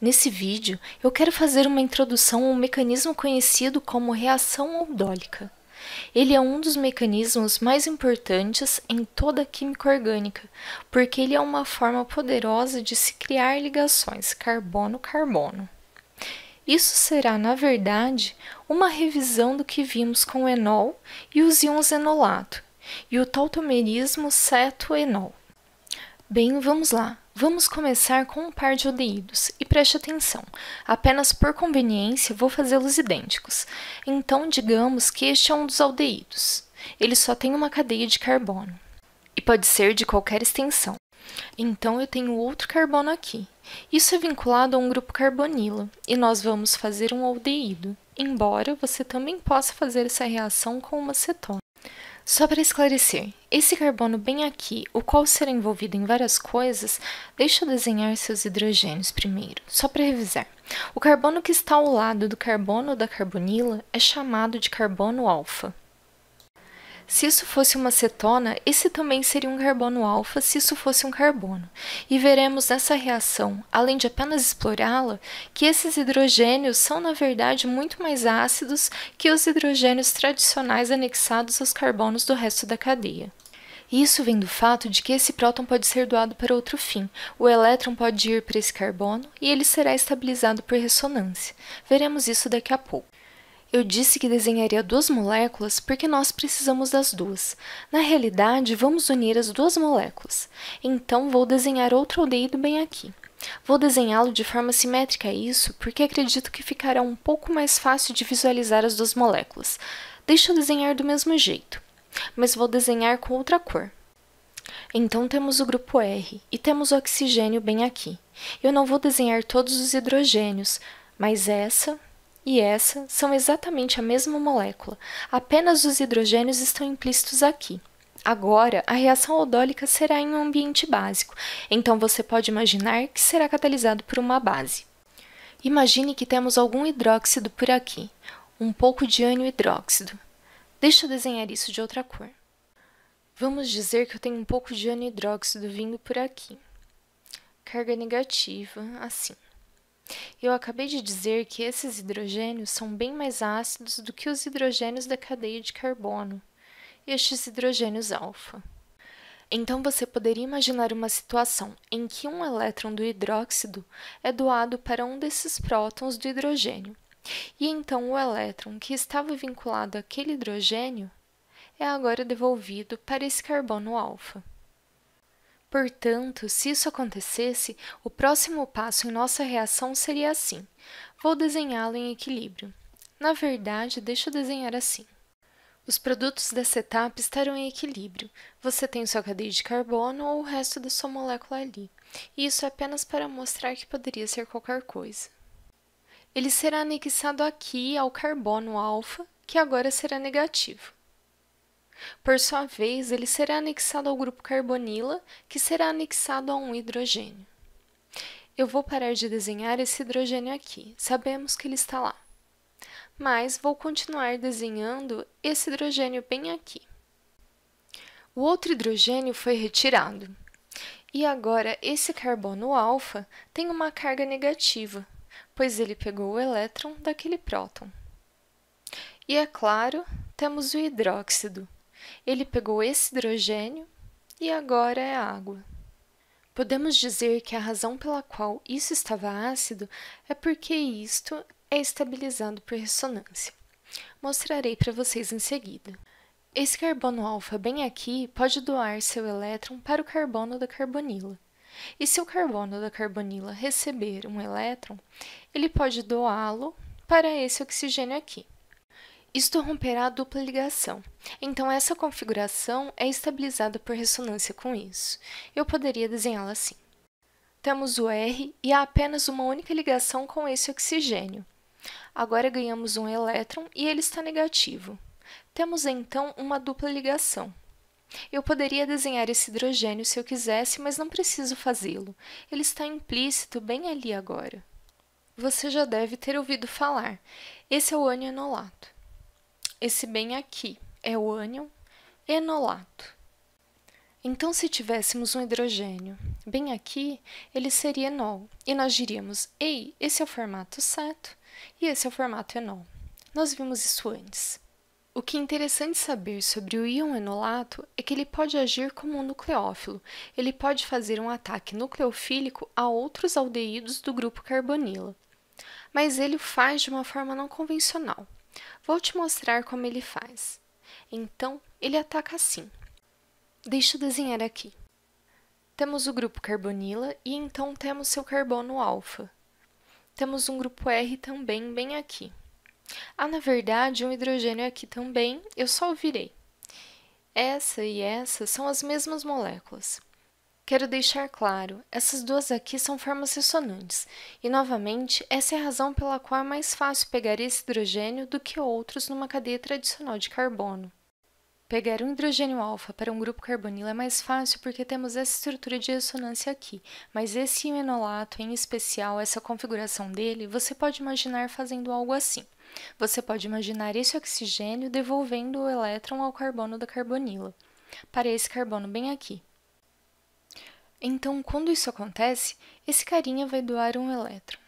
Nesse vídeo, eu quero fazer uma introdução a um mecanismo conhecido como reação aldólica. Ele é um dos mecanismos mais importantes em toda a química orgânica, porque ele é uma forma poderosa de se criar ligações carbono-carbono. Isso será, na verdade, uma revisão do que vimos com o enol e os íons enolato, e o tautomerismo cetoenol. Bem, vamos lá. Vamos começar com um par de odeídos, e preste atenção, apenas por conveniência vou fazê-los idênticos. Então, digamos que este é um dos aldeídos. Ele só tem uma cadeia de carbono, e pode ser de qualquer extensão. Então, eu tenho outro carbono aqui. Isso é vinculado a um grupo carbonilo, e nós vamos fazer um aldeído, embora você também possa fazer essa reação com uma cetona. Só para esclarecer, esse carbono bem aqui, o qual será envolvido em várias coisas, deixa eu desenhar seus hidrogênios primeiro, só para revisar. O carbono que está ao lado do carbono da carbonila é chamado de carbono alfa. Se isso fosse uma cetona, esse também seria um carbono alfa se isso fosse um carbono. E veremos nessa reação, além de apenas explorá-la, que esses hidrogênios são na verdade muito mais ácidos que os hidrogênios tradicionais anexados aos carbonos do resto da cadeia. Isso vem do fato de que esse próton pode ser doado para outro fim. O elétron pode ir para esse carbono e ele será estabilizado por ressonância. Veremos isso daqui a pouco. Eu disse que desenharia duas moléculas porque nós precisamos das duas. Na realidade, vamos unir as duas moléculas. Então, vou desenhar outro aldeído bem aqui. Vou desenhá-lo de forma simétrica a é isso porque acredito que ficará um pouco mais fácil de visualizar as duas moléculas. Deixa eu desenhar do mesmo jeito, mas vou desenhar com outra cor. Então temos o grupo R e temos o oxigênio bem aqui. Eu não vou desenhar todos os hidrogênios, mas essa e essa são exatamente a mesma molécula, apenas os hidrogênios estão implícitos aqui. Agora, a reação aldólica será em um ambiente básico, então você pode imaginar que será catalisado por uma base. Imagine que temos algum hidróxido por aqui, um pouco de ânion hidróxido. Deixa eu desenhar isso de outra cor. Vamos dizer que eu tenho um pouco de ânion hidróxido vindo por aqui. Carga negativa, assim. Eu acabei de dizer que esses hidrogênios são bem mais ácidos do que os hidrogênios da cadeia de carbono, estes hidrogênios alfa. Então você poderia imaginar uma situação em que um elétron do hidróxido é doado para um desses prótons do hidrogênio. E então o elétron que estava vinculado àquele hidrogênio é agora devolvido para esse carbono alfa. Portanto, se isso acontecesse, o próximo passo em nossa reação seria assim. Vou desenhá-lo em equilíbrio. Na verdade, deixa eu desenhar assim. Os produtos dessa etapa estarão em equilíbrio. Você tem sua cadeia de carbono ou o resto da sua molécula ali. isso é apenas para mostrar que poderia ser qualquer coisa. Ele será anexado aqui ao carbono alfa, que agora será negativo. Por sua vez, ele será anexado ao grupo carbonila, que será anexado a um hidrogênio. Eu vou parar de desenhar esse hidrogênio aqui, sabemos que ele está lá. Mas vou continuar desenhando esse hidrogênio bem aqui. O outro hidrogênio foi retirado. E agora esse carbono alfa tem uma carga negativa, pois ele pegou o elétron daquele próton. E é claro, temos o hidróxido, ele pegou esse hidrogênio e agora é água. Podemos dizer que a razão pela qual isso estava ácido é porque isto é estabilizado por ressonância. Mostrarei para vocês em seguida. Esse carbono alfa bem aqui pode doar seu elétron para o carbono da carbonila. E se o carbono da carbonila receber um elétron, ele pode doá-lo para esse oxigênio aqui. Isto romperá a dupla ligação. Então, essa configuração é estabilizada por ressonância com isso. Eu poderia desenhá-la assim. Temos o R e há apenas uma única ligação com esse oxigênio. Agora ganhamos um elétron e ele está negativo. Temos então uma dupla ligação. Eu poderia desenhar esse hidrogênio se eu quisesse, mas não preciso fazê-lo. Ele está implícito bem ali agora. Você já deve ter ouvido falar. Esse é o anion enolato. Esse bem aqui é o ânion enolato. É então, se tivéssemos um hidrogênio bem aqui, ele seria enol, e nós diríamos: ei, esse é o formato ceto e esse é o formato enol. Nós vimos isso antes. O que é interessante saber sobre o íon enolato é que ele pode agir como um nucleófilo, ele pode fazer um ataque nucleofílico a outros aldeídos do grupo carbonila. Mas ele o faz de uma forma não convencional. Vou te mostrar como ele faz. Então, ele ataca assim. Deixa eu desenhar aqui. Temos o grupo carbonila e então temos seu carbono alfa. Temos um grupo R também bem aqui. Há, ah, na verdade, um hidrogênio aqui também, eu só o virei. Essa e essa são as mesmas moléculas. Quero deixar claro, essas duas aqui são formas ressonantes, e novamente, essa é a razão pela qual é mais fácil pegar esse hidrogênio do que outros numa cadeia tradicional de carbono. Pegar um hidrogênio alfa para um grupo carbonilo é mais fácil porque temos essa estrutura de ressonância aqui, mas esse imenolato, em especial essa configuração dele, você pode imaginar fazendo algo assim. Você pode imaginar esse oxigênio devolvendo o elétron ao carbono da carbonila, para esse carbono bem aqui. Então, quando isso acontece, esse carinha vai doar um elétron.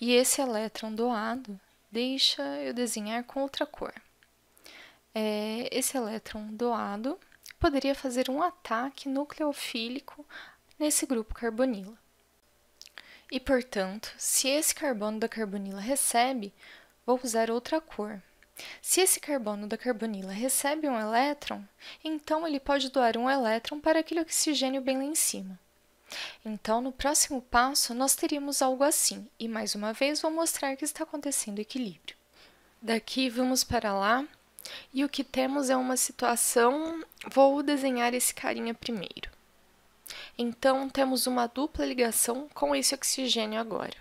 E esse elétron doado deixa eu desenhar com outra cor. É, esse elétron doado poderia fazer um ataque nucleofílico nesse grupo carbonila. E, portanto, se esse carbono da carbonila recebe, vou usar outra cor, se esse carbono da carbonila recebe um elétron, então ele pode doar um elétron para aquele oxigênio bem lá em cima. Então, no próximo passo, nós teríamos algo assim, e mais uma vez vou mostrar que está acontecendo equilíbrio. Daqui vamos para lá, e o que temos é uma situação. Vou desenhar esse carinha primeiro. Então, temos uma dupla ligação com esse oxigênio agora.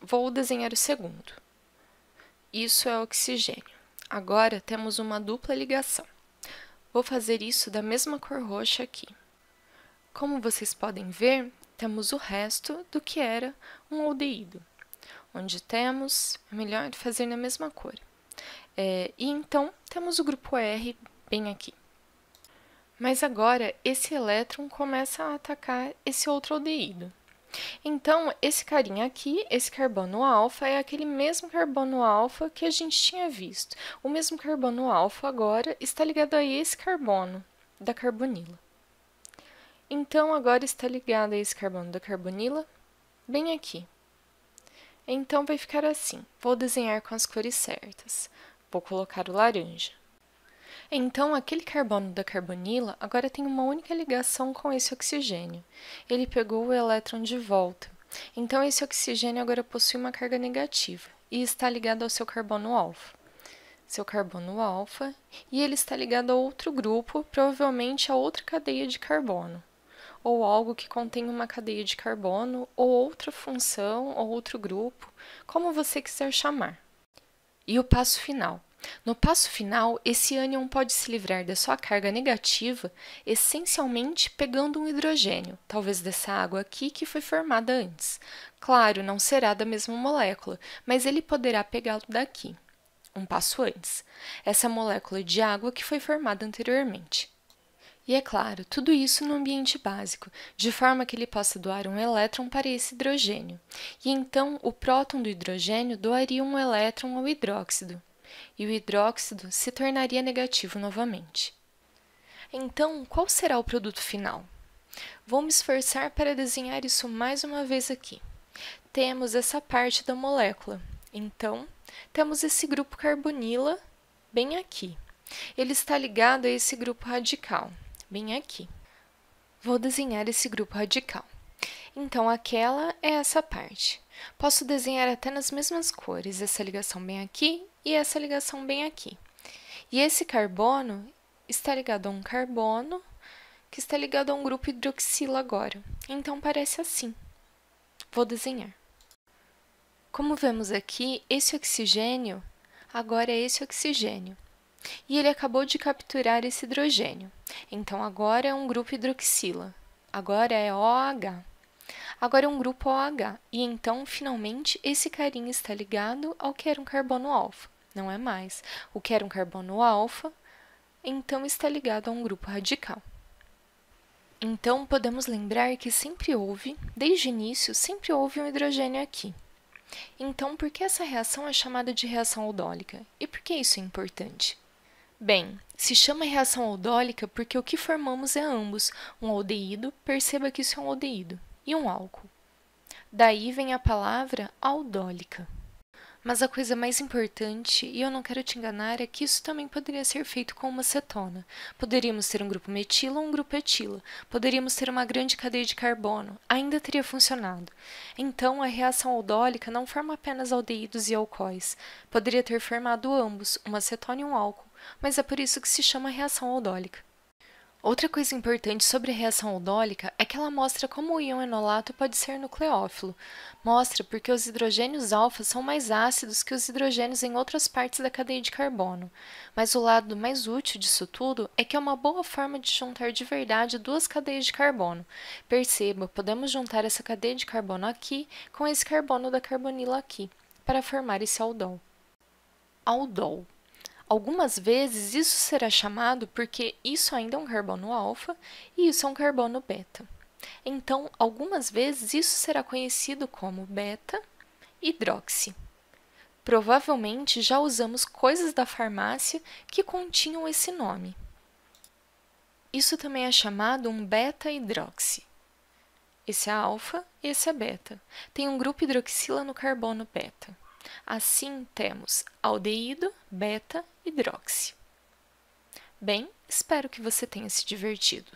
Vou desenhar o segundo. Isso é oxigênio. Agora temos uma dupla ligação. Vou fazer isso da mesma cor roxa aqui. Como vocês podem ver, temos o resto do que era um aldeído. Onde temos, é melhor fazer na mesma cor. É, e então, temos o grupo R bem aqui. Mas agora, esse elétron começa a atacar esse outro aldeído. Então, esse carinha aqui, esse carbono alfa, é aquele mesmo carbono alfa que a gente tinha visto. O mesmo carbono alfa agora está ligado a esse carbono da carbonila. Então, agora está ligado a esse carbono da carbonila, bem aqui. Então, vai ficar assim. Vou desenhar com as cores certas. Vou colocar o laranja. Então, aquele carbono da carbonila agora tem uma única ligação com esse oxigênio. Ele pegou o elétron de volta. Então, esse oxigênio agora possui uma carga negativa e está ligado ao seu carbono alfa. Seu carbono alfa, e ele está ligado a outro grupo, provavelmente a outra cadeia de carbono, ou algo que contém uma cadeia de carbono, ou outra função, ou outro grupo, como você quiser chamar. E o passo final. No passo final, esse ânion pode se livrar da sua carga negativa, essencialmente pegando um hidrogênio, talvez dessa água aqui que foi formada antes. Claro, não será da mesma molécula, mas ele poderá pegá-lo daqui, um passo antes, essa molécula de água que foi formada anteriormente. E é claro, tudo isso no ambiente básico, de forma que ele possa doar um elétron para esse hidrogênio. E então, o próton do hidrogênio doaria um elétron ao hidróxido e o hidróxido se tornaria negativo novamente. Então, qual será o produto final? Vou me esforçar para desenhar isso mais uma vez aqui. Temos essa parte da molécula. Então, temos esse grupo carbonila bem aqui. Ele está ligado a esse grupo radical, bem aqui. Vou desenhar esse grupo radical. Então, aquela é essa parte. Posso desenhar até nas mesmas cores essa ligação bem aqui e essa ligação bem aqui. E esse carbono está ligado a um carbono que está ligado a um grupo hidroxila agora. Então parece assim. Vou desenhar. Como vemos aqui, esse oxigênio agora é esse oxigênio. E ele acabou de capturar esse hidrogênio. Então agora é um grupo hidroxila. Agora é OH. Agora é um grupo OH. E então, finalmente, esse carinha está ligado ao que era um carbono alfa não é mais, o que era um carbono alfa, então está ligado a um grupo radical. Então, podemos lembrar que sempre houve, desde o início, sempre houve um hidrogênio aqui. Então, por que essa reação é chamada de reação aldólica? E por que isso é importante? Bem, se chama reação aldólica porque o que formamos é ambos, um aldeído, perceba que isso é um aldeído, e um álcool. Daí vem a palavra aldólica. Mas a coisa mais importante, e eu não quero te enganar, é que isso também poderia ser feito com uma cetona. Poderíamos ter um grupo metila ou um grupo etila. Poderíamos ter uma grande cadeia de carbono. Ainda teria funcionado. Então, a reação aldólica não forma apenas aldeídos e alcoóis. Poderia ter formado ambos, uma cetona e um álcool. Mas é por isso que se chama reação aldólica. Outra coisa importante sobre a reação aldólica é que ela mostra como o íon enolato pode ser nucleófilo. Mostra porque os hidrogênios alfa são mais ácidos que os hidrogênios em outras partes da cadeia de carbono. Mas o lado mais útil disso tudo é que é uma boa forma de juntar de verdade duas cadeias de carbono. Perceba, podemos juntar essa cadeia de carbono aqui com esse carbono da carbonila aqui, para formar esse aldol. Aldol Algumas vezes isso será chamado porque isso ainda é um carbono alfa e isso é um carbono beta. Então, algumas vezes isso será conhecido como beta hidroxi. Provavelmente já usamos coisas da farmácia que continham esse nome. Isso também é chamado um beta-hidroxi. Esse é alfa, esse é beta. Tem um grupo hidroxila no carbono beta. Assim, temos aldeído, beta, hidróxido. Bem, espero que você tenha se divertido.